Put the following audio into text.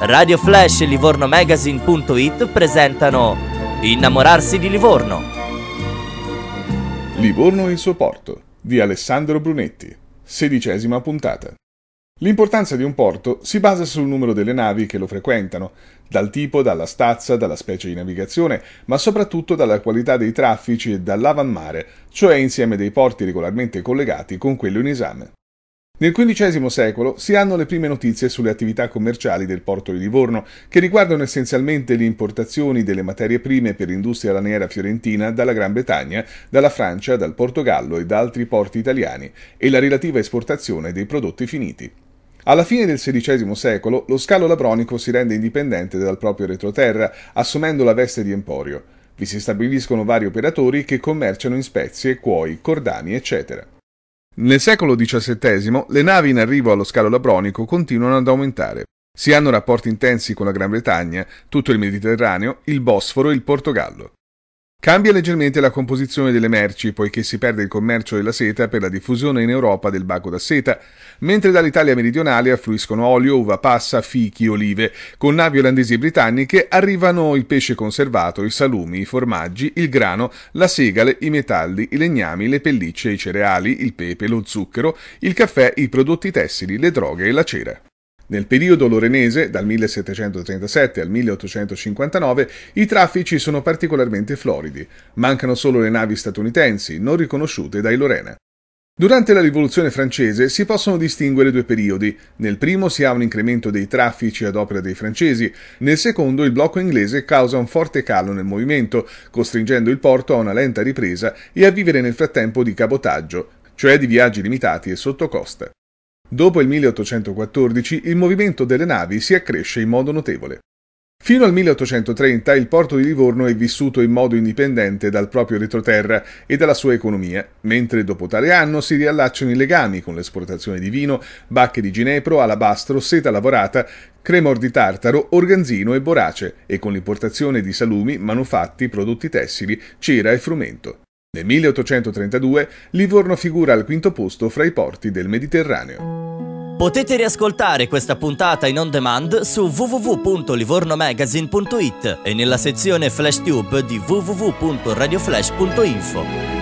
Radio Flash e Magazine.it presentano Innamorarsi di Livorno. Livorno e il suo porto di Alessandro Brunetti, sedicesima puntata. L'importanza di un porto si basa sul numero delle navi che lo frequentano, dal tipo, dalla stazza, dalla specie di navigazione, ma soprattutto dalla qualità dei traffici e dall'avanmare, cioè insieme dei porti regolarmente collegati con quelli in esame. Nel XV secolo si hanno le prime notizie sulle attività commerciali del porto di Livorno, che riguardano essenzialmente le importazioni delle materie prime per l'industria laniera fiorentina dalla Gran Bretagna, dalla Francia, dal Portogallo e da altri porti italiani, e la relativa esportazione dei prodotti finiti. Alla fine del XVI secolo lo scalo labronico si rende indipendente dal proprio retroterra, assumendo la veste di emporio. Vi si stabiliscono vari operatori che commerciano in spezie, cuoi, cordami, eccetera. Nel secolo XVII le navi in arrivo allo scalo labronico continuano ad aumentare. Si hanno rapporti intensi con la Gran Bretagna, tutto il Mediterraneo, il Bosforo e il Portogallo. Cambia leggermente la composizione delle merci, poiché si perde il commercio della seta per la diffusione in Europa del bago da seta, mentre dall'Italia meridionale affluiscono olio, uva passa, fichi, olive. Con navi olandesi e britanniche arrivano il pesce conservato, i salumi, i formaggi, il grano, la segale, i metalli, i legnami, le pellicce, i cereali, il pepe, lo zucchero, il caffè, i prodotti tessili, le droghe e la cera. Nel periodo lorenese, dal 1737 al 1859, i traffici sono particolarmente floridi, mancano solo le navi statunitensi, non riconosciute dai Lorena. Durante la Rivoluzione francese si possono distinguere due periodi. Nel primo si ha un incremento dei traffici ad opera dei francesi, nel secondo il blocco inglese causa un forte calo nel movimento, costringendo il porto a una lenta ripresa e a vivere nel frattempo di cabotaggio, cioè di viaggi limitati e sottocosta. Dopo il 1814 il movimento delle navi si accresce in modo notevole. Fino al 1830 il porto di Livorno è vissuto in modo indipendente dal proprio retroterra e dalla sua economia, mentre dopo tale anno si riallacciano i legami con l'esportazione di vino, bacche di ginepro, alabastro, seta lavorata, cremor di tartaro, organzino e borace, e con l'importazione di salumi, manufatti, prodotti tessili, cera e frumento. Nel 1832 Livorno figura al quinto posto fra i porti del Mediterraneo. Potete riascoltare questa puntata in on demand su www.livornomagazine.it e nella sezione FlashTube di www.radioflash.info.